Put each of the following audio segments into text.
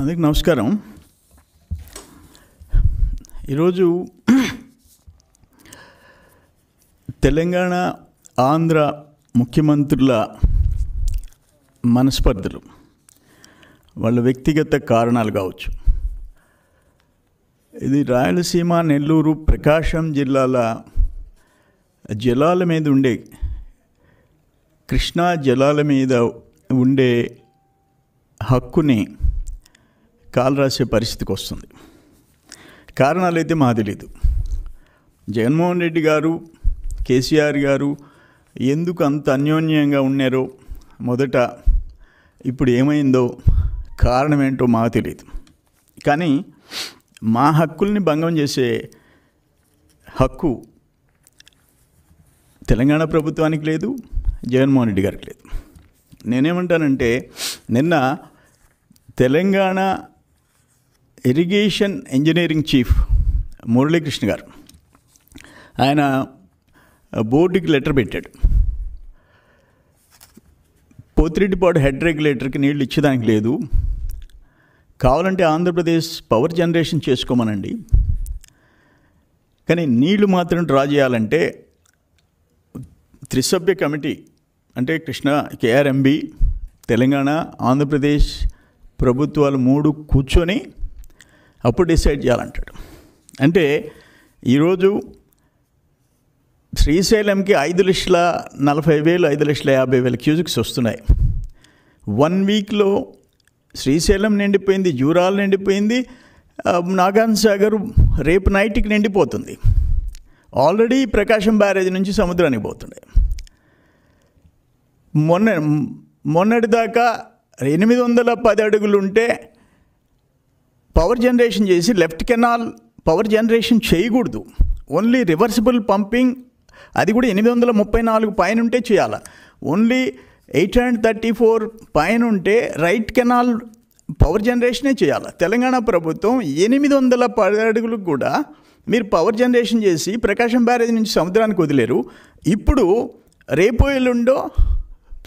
అందరికి నమస్కారం ఈరోజు తెలంగాణ ఆంధ్ర ముఖ్యమంత్రుల మనస్పర్ధలు వాళ్ళ వ్యక్తిగత కారణాలు కావచ్చు ఇది రాయలసీమ నెల్లూరు ప్రకాశం జిల్లాల జలాల మీద ఉండే కృష్ణా జలాల మీద ఉండే హక్కుని కాలు రాసే పరిస్థితికి వస్తుంది కారణాలైతే మాకు తెలియదు జగన్మోహన్ రెడ్డి గారు కేసీఆర్ గారు ఎందుకు అంత అన్యోన్యంగా ఉన్నారో మొదట ఇప్పుడు ఏమైందో కారణం ఏంటో మాకు తెలియదు కానీ మా హక్కుల్ని భంగం చేసే హక్కు తెలంగాణ ప్రభుత్వానికి లేదు జగన్మోహన్ రెడ్డి గారికి లేదు నేనేమంటానంటే నిన్న Telangana irrigation engineering chief Muralikrishna garu ఆయన బోర్డుకి లెటర్ పెట్టాడు పోతిరెడ్డిపాడు హెడ్ రెగ్యులేటర్కి నీళ్ళు ఇచ్చేదానికి లేదు కావాలంటే ఆంధ్రప్రదేశ్ పవర్ జనరేషన్ చేసుకోమనండి కానీ నీళ్లు మాత్రం డ్రా చేయాలంటే త్రిసభ్య కమిటీ అంటే కృష్ణ కేఆర్ఎంబి తెలంగాణ ఆంధ్రప్రదేశ్ ప్రభుత్వాలు మూడు కూర్చొని అప్పుడు డిసైడ్ చేయాలంటాడు అంటే ఈరోజు శ్రీశైలంకి ఐదు లక్షల నలభై వేలు ఐదు లక్షల యాభై వేల క్యూజిక్స్ వస్తున్నాయి వన్ వీక్లో శ్రీశైలం నిండిపోయింది జూరాలు నిండిపోయింది నాగాన్ సాగర్ రేపు నైట్కి నిండిపోతుంది ఆల్రెడీ ప్రకాశం బ్యారేజ్ నుంచి సముద్రానికి పోతుండే మొన్న మొన్నటిదాకా ఎనిమిది వందల పది అడుగులుంటే పవర్ జనరేషన్ చేసి లెఫ్ట్ కెనాల్ పవర్ జనరేషన్ చేయకూడదు ఓన్లీ రివర్సిబుల్ పంపింగ్ అది కూడా ఎనిమిది వందల ముప్పై నాలుగు పైన ఉంటే చేయాలి only eight hundred thirty four పైన ఉంటే రైట్ కెనాల్ పవర్ జనరేషనే చేయాలి తెలంగాణ ప్రభుత్వం ఎనిమిది వందల పదడుగులకు కూడా మీరు పవర్ జనరేషన్ చేసి ప్రకాశం బ్యారేజ్ నుంచి సముద్రానికి వదిలేరు ఇప్పుడు రేపు ఎల్లుండో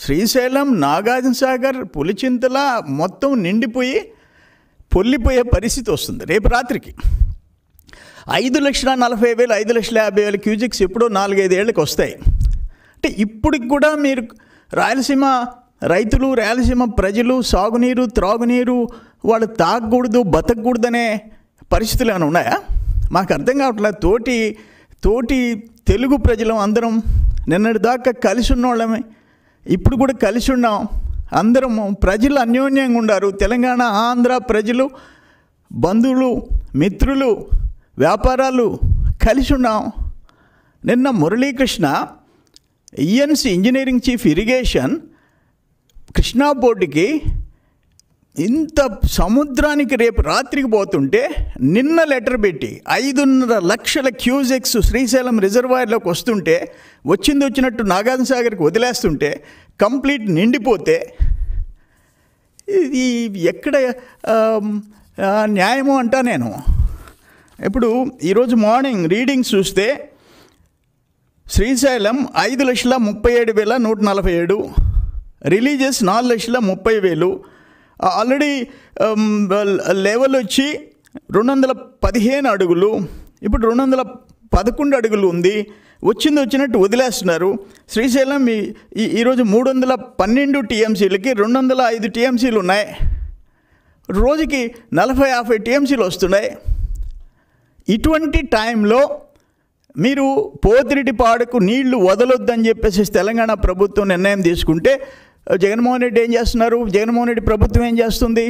శ్రీశైలం నాగార్జునసాగర్ పులిచింతల మొత్తం నిండిపోయి పొల్లిపోయే పరిస్థితి వస్తుంది రేపు రాత్రికి ఐదు లక్షల నలభై వేలు ఐదు లక్షల యాభై వేల క్యూజిక్స్ ఎప్పుడో నాలుగైదేళ్ళకి వస్తాయి అంటే ఇప్పటికి కూడా మీరు రాయలసీమ రైతులు రాయలసీమ ప్రజలు సాగునీరు త్రాగునీరు వాళ్ళు తాగకూడదు బతకూడదనే పరిస్థితులు ఏమైనా ఉన్నాయా మాకు అర్థం కావట్లేదు తోటి తోటి తెలుగు ప్రజలం అందరం నిన్నటిదాకా కలిసి ఉన్నవాళ్ళమే ఇప్పుడు కూడా కలిసి ఉన్నాం అందరము ప్రజలు అన్యోన్యంగా ఉండారు తెలంగాణ ఆంధ్ర ప్రజలు బంధువులు మిత్రులు వ్యాపారాలు కలిసి ఉన్నాం నిన్న Muralikrishna ENC engineering chief irrigation Krishna బోర్డుకి ఇంత సముద్రానికి రేపు రాత్రికి పోతుంటే నిన్న లెటర్ పెట్టి ఐదున్నర లక్షల క్యూజెక్స్ శ్రీశైలం రిజర్వాయర్లోకి వస్తుంటే వచ్చింది వచ్చినట్టు నాగార్జున సాగర్కి వదిలేస్తుంటే కంప్లీట్ నిండిపోతే ఇది ఎక్కడ న్యాయము అంటా నేను ఇప్పుడు ఈరోజు మార్నింగ్ రీడింగ్స్ చూస్తే శ్రీశైలం ఐదు లక్షల ముప్పై ఏడు వేల నూట నలభై ఏడు రిలీజియస్ నాలుగు లక్షల ముప్పై వేలు ఆల్రెడీ లెవెల్ వచ్చి రెండు వందల పదిహేను అడుగులు ఇప్పుడు రెండు వందల పదకొండు అడుగులు ఉంది వచ్చింది వచ్చినట్టు వదిలేస్తున్నారు శ్రీశైలం ఈ ఈరోజు మూడు వందల పన్నెండు టీఎంసీలకి రెండు వందల ఐదు టీఎంసీలు ఉన్నాయి రోజుకి నలభై యాభై టీఎంసీలు వస్తున్నాయి ఇటువంటి టైంలో మీరు పాడకు నీళ్లు వదలొద్దని చెప్పేసి తెలంగాణ ప్రభుత్వం నిర్ణయం తీసుకుంటే జగన్మోహన్ రెడ్డి ఏం చేస్తున్నారు జగన్మోహన్ రెడ్డి ప్రభుత్వం ఏం చేస్తుంది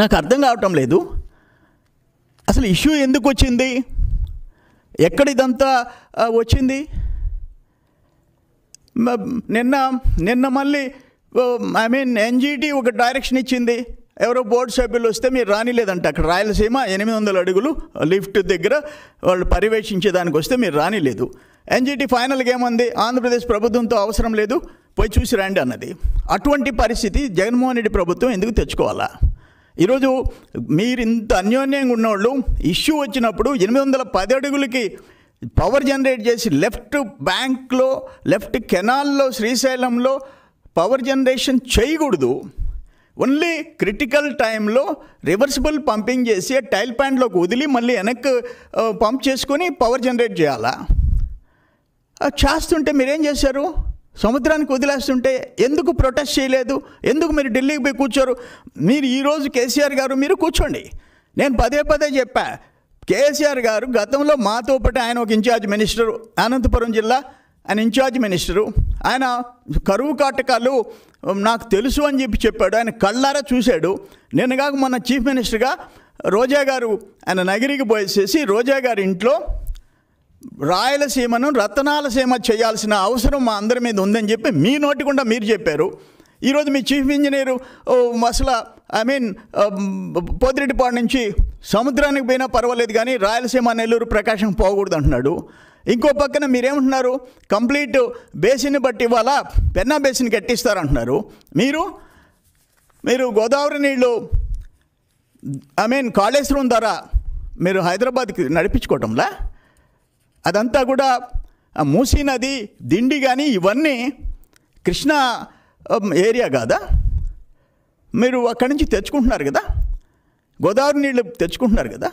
నాకు అర్థం కావటం లేదు అసలు ఇష్యూ ఎందుకు వచ్చింది ఎక్కడ ఇదంతా వచ్చింది నిన్న నిన్న మళ్ళీ ఐ మీన్ ఎన్జీటీ ఒక డైరెక్షన్ ఇచ్చింది ఎవరో బోర్డు సభ్యులు వస్తే మీరు రానిలేదంట అక్కడ రాయలసీమ ఎనిమిది వందల అడుగులు లిఫ్ట్ దగ్గర వాళ్ళు పర్యవేక్షించేదానికి వస్తే మీరు రానిలేదు ఎన్జిటి ఫైనల్గా ఉంది ఆంధ్రప్రదేశ్ ప్రభుత్వంతో అవసరం లేదు పోయి చూసి రండి అన్నది అటువంటి పరిస్థితి జగన్మోహన్ రెడ్డి ప్రభుత్వం ఎందుకు తెచ్చుకోవాలా ఈరోజు మీరు ఇంత అన్యోన్యంగా ఉన్నవాళ్ళు ఇష్యూ వచ్చినప్పుడు ఎనిమిది వందల పది అడుగులకి పవర్ జనరేట్ చేసి లెఫ్ట్ బ్యాంక్లో లెఫ్ట్ కెనాల్లో శ్రీశైలంలో పవర్ జనరేషన్ చేయకూడదు ఓన్లీ క్రిటికల్ టైంలో రివర్సిబుల్ పంపింగ్ చేసి టైల్ ప్యాంట్లోకి వదిలి మళ్ళీ వెనక్కి పంప్ చేసుకొని పవర్ జనరేట్ చేయాలా చేస్తుంటే మీరేం చేశారు సముద్రానికి వదిలేస్తుంటే ఎందుకు ప్రొటెస్ట్ చేయలేదు ఎందుకు మీరు ఢిల్లీకి పోయి కూర్చోరు మీరు ఈరోజు కేసీఆర్ గారు మీరు కూర్చోండి నేను పదే పదే చెప్పా కేసీఆర్ గారు గతంలో మాతో పాటు ఆయన ఒక ఇన్ఛార్జ్ మినిస్టరు అనంతపురం జిల్లా ఆయన ఇన్ఛార్జ్ మినిస్టరు ఆయన కరువు కాటకాలు నాకు తెలుసు అని చెప్పి చెప్పాడు ఆయన కళ్ళారా చూశాడు నేను కాక మొన్న చీఫ్ మినిస్టర్గా రోజా గారు ఆయన నగిరికి పోయేసేసి రోజా గారి ఇంట్లో రాయలసీమను సీమ చేయాల్సిన అవసరం మా అందరి మీద ఉందని చెప్పి మీ నోటి గుండా మీరు చెప్పారు ఈరోజు మీ చీఫ్ ఇంజనీరు అసలు ఐ మీన్ పోతిరెడ్డిపాడు నుంచి సముద్రానికి పోయినా పర్వాలేదు కానీ రాయలసీమ నెల్లూరు ప్రకాశం పోకూడదు అంటున్నాడు ఇంకో పక్కన మీరేమంటున్నారు కంప్లీట్ బేసిన్ బట్టి ఇవాళ పెన్నా బేసిన్ కట్టిస్తారంటున్నారు మీరు మీరు గోదావరి నీళ్ళు ఐ మీన్ కాళేశ్వరం ద్వారా మీరు హైదరాబాద్కి నడిపించుకోవటంలా అదంతా కూడా మూసీ నది దిండి కానీ ఇవన్నీ కృష్ణా ఏరియా కాదా మీరు అక్కడి నుంచి తెచ్చుకుంటున్నారు కదా గోదావరి నీళ్ళు తెచ్చుకుంటున్నారు కదా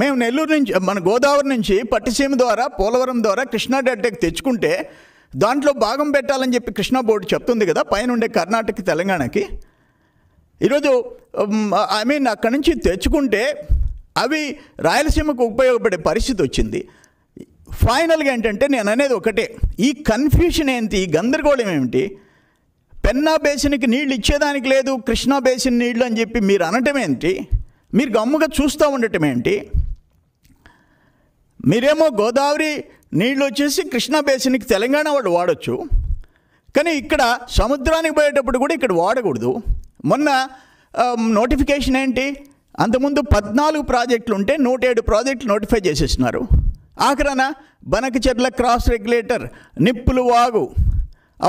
మేము నెల్లూరు నుంచి మన గోదావరి నుంచి పట్టిసీమ ద్వారా పోలవరం ద్వారా కృష్ణా డెడ్డకి తెచ్చుకుంటే దాంట్లో భాగం పెట్టాలని చెప్పి కృష్ణా బోర్డు చెప్తుంది కదా పైన ఉండే కర్ణాటక తెలంగాణకి ఈరోజు ఐ మీన్ అక్కడి నుంచి తెచ్చుకుంటే అవి రాయలసీమకు ఉపయోగపడే పరిస్థితి వచ్చింది ఫైనల్గా ఏంటంటే నేను అనేది ఒకటే ఈ కన్ఫ్యూషన్ ఏంటి గందరగోళం ఏమిటి పెన్నా బేసిన్కి నీళ్ళు ఇచ్చేదానికి లేదు కృష్ణా బేసిన్ నీళ్ళు అని చెప్పి మీరు అనటం ఏంటి మీరు గమ్ముగా చూస్తూ ఉండటం ఏంటి మీరేమో గోదావరి నీళ్ళు వచ్చేసి కృష్ణా బేసిన్కి తెలంగాణ వాళ్ళు వాడచ్చు కానీ ఇక్కడ సముద్రానికి పోయేటప్పుడు కూడా ఇక్కడ వాడకూడదు మొన్న నోటిఫికేషన్ ఏంటి అంతకుముందు పద్నాలుగు ప్రాజెక్టులు ఉంటే నూట ఏడు ప్రాజెక్టులు నోటిఫై చేసేసినారు ఆఖరన చెట్ల క్రాస్ రెగ్యులేటర్ నిప్పులు వాగు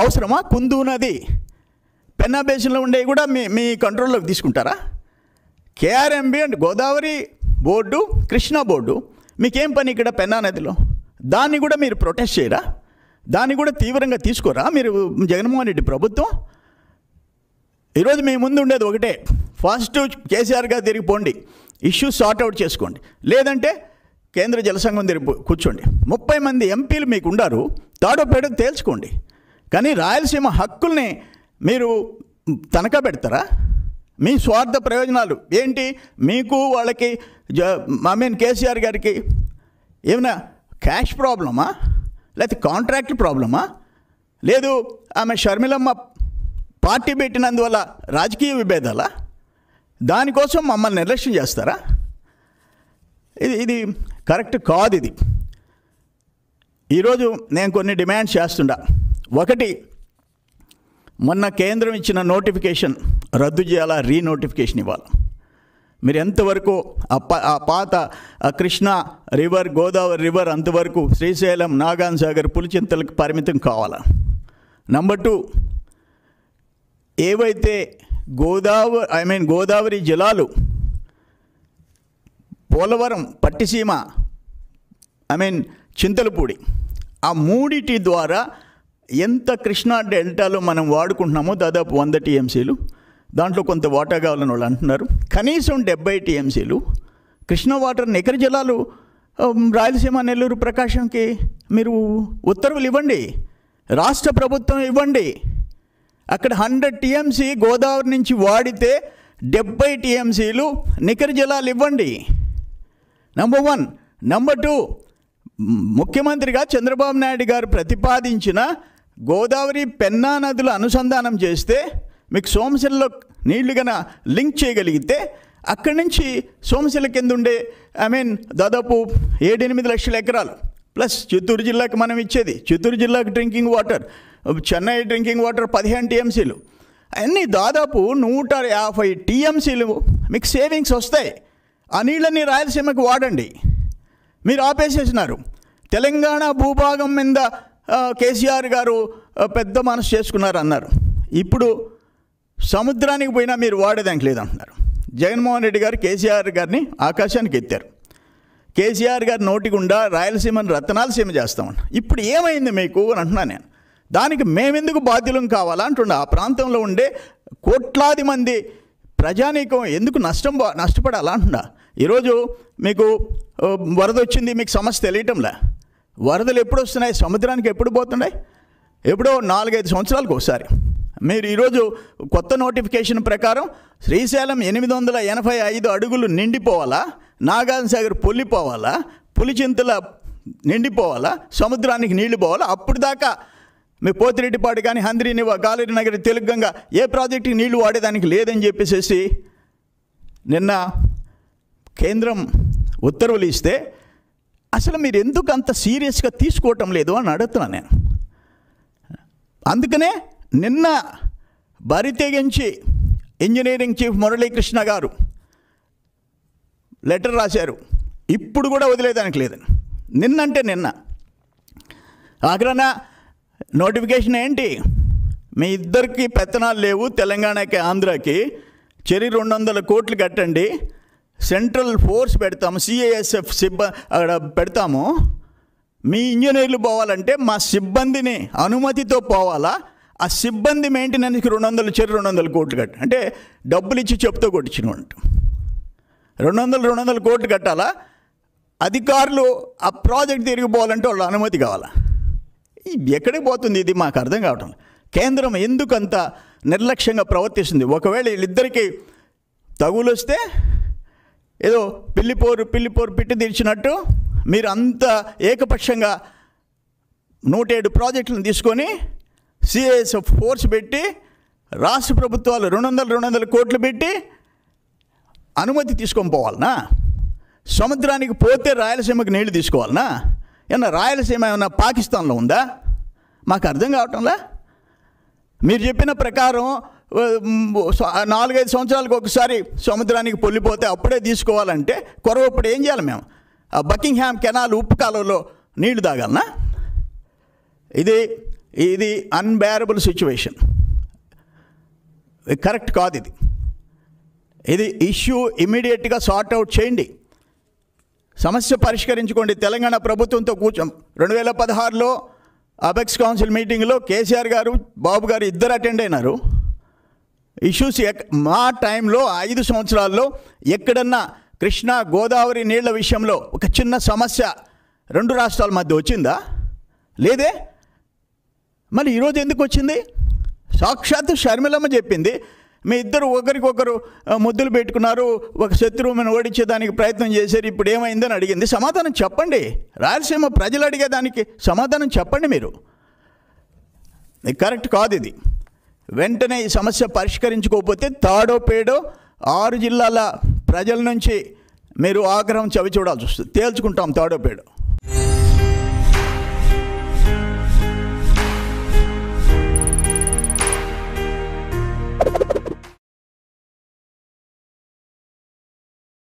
అవసరమా కుందు నది పెన్నా బేసిన్లో ఉండేవి కూడా మీ మీ కంట్రోల్లోకి తీసుకుంటారా KRMB and Godavari board Krishna board మీకేం పని ఇక్కడ పెన్నా నదిలో దాన్ని కూడా మీరు ప్రొటెస్ట్ చేయరా దాన్ని కూడా తీవ్రంగా తీసుకోరా మీరు జగన్మోహన్ రెడ్డి ప్రభుత్వం ఈరోజు మీ ముందు ఉండేది ఒకటే ఫస్ట్ కేసీఆర్గా తిరిగిపోండి ఇష్యూ సార్ట్అవుట్ అవుట్ చేసుకోండి లేదంటే కేంద్ర జలసంఘం దగ్గర కూర్చోండి ముప్పై మంది ఎంపీలు మీకు ఉండారు తాడోపేడకు తేల్చుకోండి కానీ రాయలసీమ హక్కుల్ని మీరు తనఖా పెడతారా మీ స్వార్థ ప్రయోజనాలు ఏంటి మీకు వాళ్ళకి మా మీన్ కేసీఆర్ గారికి ఏమైనా క్యాష్ ప్రాబ్లమా లేకపోతే కాంట్రాక్ట్ ప్రాబ్లమా లేదు ఆమె షర్మిలమ్మ పార్టీ పెట్టినందువల్ల రాజకీయ విభేదాలా దానికోసం మమ్మల్ని నిర్లక్ష్యం చేస్తారా ఇది ఇది కరెక్ట్ కాదు ఇది ఈరోజు నేను కొన్ని డిమాండ్స్ చేస్తుండా ఒకటి మొన్న కేంద్రం ఇచ్చిన నోటిఫికేషన్ రద్దు చేయాలా రీనోటిఫికేషన్ ఇవ్వాలి మీరు ఎంతవరకు ఆ పాత కృష్ణా రివర్ గోదావరి రివర్ అంతవరకు శ్రీశైలం నాగాన్ సాగర్ పులిచింతలకు పరిమితం కావాలా నంబర్ టూ ఏవైతే గోదావరి ఐ మీన్ గోదావరి జలాలు పోలవరం పట్టిసీమ ఐ మీన్ చింతలపూడి ఆ మూడిటి ద్వారా ఎంత కృష్ణా డెల్టాలో మనం వాడుకుంటున్నామో దాదాపు వంద టీఎంసీలు దాంట్లో కొంత వాటా కావాలని వాళ్ళు అంటున్నారు కనీసం డెబ్బై టీఎంసీలు కృష్ణ వాటర్ నికర జలాలు రాయలసీమ నెల్లూరు ప్రకాశంకి మీరు ఉత్తర్వులు ఇవ్వండి రాష్ట్ర ప్రభుత్వం ఇవ్వండి అక్కడ హండ్రెడ్ టీఎంసీ గోదావరి నుంచి వాడితే డెబ్బై టీఎంసీలు నికర జలాలు ఇవ్వండి నంబర్ వన్ నంబర్ టూ ముఖ్యమంత్రిగా చంద్రబాబు నాయుడు గారు ప్రతిపాదించిన గోదావరి పెన్నా నదులు అనుసంధానం చేస్తే మీకు సోమశిలలో నీళ్లు కన లింక్ చేయగలిగితే అక్కడి నుంచి సోమశిల కింద ఉండే ఐ మీన్ దాదాపు ఏడెనిమిది లక్షల ఎకరాలు ప్లస్ చిత్తూరు జిల్లాకి మనం ఇచ్చేది చిత్తూరు జిల్లాకి drinking water Chennai drinking water పదిహేను టీఎంసీలు అన్నీ దాదాపు నూట యాభై టీఎంసీలు మీకు సేవింగ్స్ వస్తాయి ఆ నీళ్ళని రాయలసీమకి వాడండి మీరు ఆపేసేసినారు తెలంగాణ భూభాగం మీద కేసీఆర్ గారు పెద్ద మనసు చేసుకున్నారు అన్నారు ఇప్పుడు సముద్రానికి పోయినా మీరు వాడేదానికి లేదంటున్నారు జగన్మోహన్ రెడ్డి గారు కేసీఆర్ గారిని ఆకాశానికి ఎత్తారు కేసీఆర్ గారు గుండా రాయలసీమను రత్నాలసీమ చేస్తామని ఇప్పుడు ఏమైంది మీకు అని అంటున్నాను నేను దానికి మేమెందుకు బాధ్యులం కావాలా అంటుండే ఆ ప్రాంతంలో ఉండే కోట్లాది మంది ప్రజానీకం ఎందుకు నష్టం నష్టపడాలా అంటున్నా ఈరోజు మీకు వరద వచ్చింది మీకు సమస్య తెలియటంలా వరదలు ఎప్పుడు వస్తున్నాయి సముద్రానికి ఎప్పుడు పోతున్నాయి ఎప్పుడో నాలుగైదు సంవత్సరాలకు ఒకసారి మీరు ఈరోజు కొత్త నోటిఫికేషన్ ప్రకారం శ్రీశైలం ఎనిమిది వందల ఎనభై ఐదు అడుగులు నిండిపోవాలా నాగార్జునసాగర్ పొల్లిపోవాలా పులిచింతల నిండిపోవాలా సముద్రానికి నీళ్లు పోవాలా అప్పుడు దాకా మీ పోతిరెడ్డిపాటి కానీ హంద్రీని గాలేరి నగరి తెలుగంగా ఏ ప్రాజెక్టుకి నీళ్లు వాడేదానికి లేదని చెప్పేసేసి నిన్న కేంద్రం ఉత్తర్వులు ఇస్తే అసలు మీరు ఎందుకు అంత సీరియస్గా తీసుకోవటం లేదు అని అడుగుతున్నాను నేను అందుకనే నిన్న బరి తెగించి ఇంజనీరింగ్ చీఫ్ మురళీకృష్ణ గారు లెటర్ రాశారు ఇప్పుడు కూడా వదిలేదానికి లేదు నిన్నంటే నిన్న అగ్రన నోటిఫికేషన్ ఏంటి మీ ఇద్దరికి పెత్తనాలు లేవు తెలంగాణకి ఆంధ్రాకి చెరి రెండు వందల కోట్లు కట్టండి సెంట్రల్ ఫోర్స్ పెడతాము సిఐఎస్ఎఫ్ సిబ్బ అక్కడ పెడతాము మీ ఇంజనీర్లు పోవాలంటే మా సిబ్బందిని అనుమతితో పోవాలా ఆ సిబ్బంది మెయింటెనెన్స్కి రెండు వందలు చెరు రెండు వందల కోట్లు కట్ట అంటే డబ్బులు ఇచ్చి చెప్తూ కొట్టించినట్టు రెండు వందలు రెండు వందల కోట్లు కట్టాలా అధికారులు ఆ ప్రాజెక్ట్ తిరిగిపోవాలంటే వాళ్ళ అనుమతి కావాలా ఎక్కడికి పోతుంది ఇది మాకు అర్థం కావటం కేంద్రం ఎందుకంత నిర్లక్ష్యంగా ప్రవర్తిస్తుంది ఒకవేళ వీళ్ళిద్దరికీ తగులు వస్తే ఏదో పిల్లిపోరు పిల్లిపోరు పిట్టి తీర్చినట్టు మీరు అంత ఏకపక్షంగా నూట ఏడు ప్రాజెక్టులను తీసుకొని సిఎస్ఎఫ్ ఫోర్స్ పెట్టి రాష్ట్ర ప్రభుత్వాలు రెండు వందల రెండు వందల కోట్లు పెట్టి అనుమతి తీసుకొని పోవాలనా సముద్రానికి పోతే రాయలసీమకు నీళ్లు తీసుకోవాలనా ఏమన్నా రాయలసీమ ఏమన్నా పాకిస్తాన్లో ఉందా మాకు అర్థం కావటంలా మీరు చెప్పిన ప్రకారం నాలుగైదు సంవత్సరాలకు ఒకసారి సముద్రానికి పొల్లిపోతే అప్పుడే తీసుకోవాలంటే కొరవప్పుడు ఏం చేయాలి మేము బకింగ్హామ్ కెనాల్ ఉప్పు కాలంలో నీళ్లు తాగాలనా ఇది ఇది అన్బేరబుల్ సిచ్యువేషన్ కరెక్ట్ కాదు ఇది ఇది ఇష్యూ ఇమీడియట్గా సార్ట్ అవుట్ చేయండి సమస్య పరిష్కరించుకోండి తెలంగాణ ప్రభుత్వంతో కూర్చో రెండు వేల పదహారులో అబెక్స్ కౌన్సిల్ మీటింగ్లో కేసీఆర్ గారు బాబు గారు ఇద్దరు అటెండ్ అయినారు ఇష్యూస్ మా టైంలో ఐదు సంవత్సరాల్లో ఎక్కడన్నా కృష్ణా గోదావరి నీళ్ల విషయంలో ఒక చిన్న సమస్య రెండు రాష్ట్రాల మధ్య వచ్చిందా లేదే మరి ఈరోజు ఎందుకు వచ్చింది సాక్షాత్ షర్మిలమ్మ చెప్పింది మీ ఇద్దరు ఒకరికొకరు ముద్దులు పెట్టుకున్నారు ఒక శత్రువుని ఓడించేదానికి ప్రయత్నం చేశారు ఇప్పుడు ఏమైందని అడిగింది సమాధానం చెప్పండి రాయలసీమ ప్రజలు అడిగేదానికి సమాధానం చెప్పండి మీరు కరెక్ట్ కాదు ఇది వెంటనే ఈ సమస్య పరిష్కరించుకోకపోతే తాడో పేడో ఆరు జిల్లాల ప్రజల నుంచి మీరు ఆగ్రహం చవి చూడాల్సి వస్తుంది తేల్చుకుంటాం తాడో పేడో